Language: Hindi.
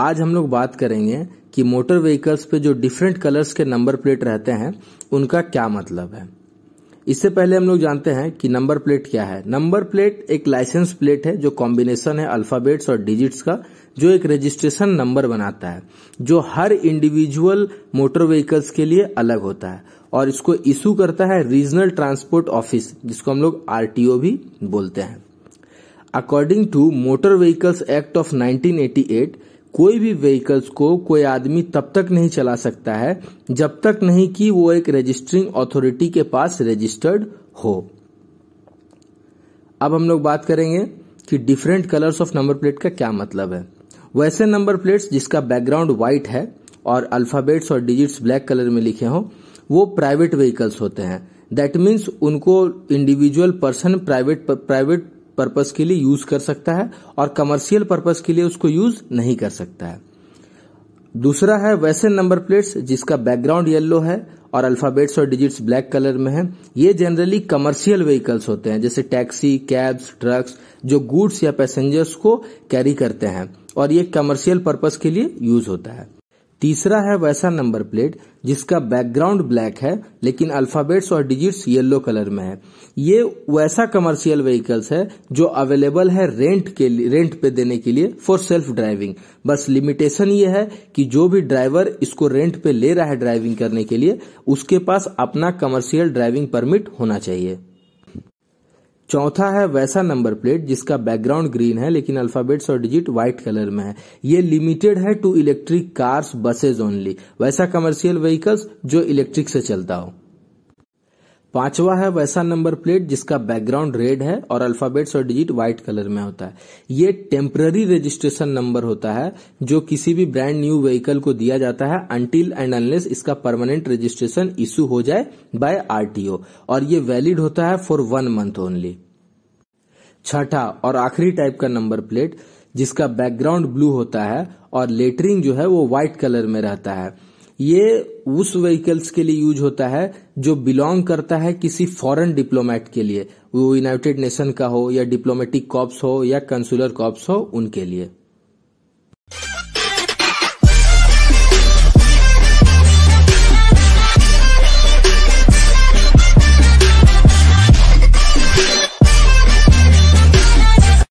आज हम लोग बात करेंगे कि मोटर व्हीकल्स पे जो डिफरेंट कलर्स के नंबर प्लेट रहते हैं उनका क्या मतलब है इससे पहले हम लोग जानते हैं कि नंबर प्लेट क्या है नंबर प्लेट एक लाइसेंस प्लेट है जो कॉम्बिनेशन है अल्फाबेट्स और डिजिट्स का जो एक रजिस्ट्रेशन नंबर बनाता है जो हर इंडिविजुअल मोटर व्हीकल्स के लिए अलग होता है और इसको इशू करता है रीजनल ट्रांसपोर्ट ऑफिस जिसको हम लोग आरटीओ भी बोलते हैं according to motor vehicles act of 1988 कोई भी व्हीकल्स को कोई आदमी तब तक नहीं चला सकता है जब तक नहीं कि वो एक रजिस्ट्रिंग अथॉरिटी के पास रजिस्टर्ड हो अब हम लोग बात करेंगे कि different colours of number plate का क्या मतलब है वैसे नंबर प्लेट्स जिसका बैकग्राउंड व्हाइट है और अल्फाबेट्स और डिजिट्स ब्लैक कलर में लिखे हों वो प्राइवेट व्हीकल्स होते हैं दैट मीन्स उनको individual person private private purpose के लिए यूज कर सकता है और कमर्शियल पर्पज के लिए उसको यूज नहीं कर सकता है दूसरा है वैसे नंबर प्लेट्स जिसका बैकग्राउंड येलो है और अल्फाबेट्स और डिजिट्स ब्लैक कलर में है ये जनरली कमर्शियल व्हीकल्स होते हैं जैसे टैक्सी कैब्स ट्रक्स जो गुड्स या पैसेंजर्स को कैरी करते हैं और ये कमर्शियल पर्पज के लिए यूज होता है तीसरा है वैसा नंबर प्लेट जिसका बैकग्राउंड ब्लैक है लेकिन अल्फाबेट्स और डिजिट्स येलो कलर में है ये वैसा कमर्शियल व्हीकल्स है जो अवेलेबल है रेंट के रेंट पे देने के लिए फॉर सेल्फ ड्राइविंग बस लिमिटेशन ये है कि जो भी ड्राइवर इसको रेंट पे ले रहा है ड्राइविंग करने के लिए उसके पास अपना कमर्शियल ड्राइविंग परमिट होना चाहिए चौथा है वैसा नंबर प्लेट जिसका बैकग्राउंड ग्रीन है लेकिन अल्फाबेट्स और डिजिट व्हाइट कलर में है ये लिमिटेड है to electric cars buses only वैसा कमर्शियल व्हीकल्स जो इलेक्ट्रिक से चलता हो पांचवा है वैसा नंबर प्लेट जिसका बैकग्राउंड रेड है और अल्फाबेट्स और डिजिट व्हाइट कलर में होता है ये टेम्पररी रजिस्ट्रेशन नंबर होता है जो किसी भी ब्रांड न्यू व्हीकल को दिया जाता है अनटिल एंड अनलेस इसका परमानेंट रजिस्ट्रेशन इश्यू हो जाए बाय आरटीओ और ये वैलिड होता है फॉर वन मंथ ओनली छठा और आखिरी टाइप का नंबर प्लेट जिसका बैकग्राउंड ब्लू होता है और लेटरिंग जो है वो व्हाइट कलर में रहता है ये उस व्हीकल्स के लिए यूज होता है जो बिलोंग करता है किसी फॉरेन डिप्लोमेट के लिए वो यूनाइटेड नेशन का हो या डिप्लोमेटिक कॉप्स हो या कंसुलर कॉप्स हो उनके लिए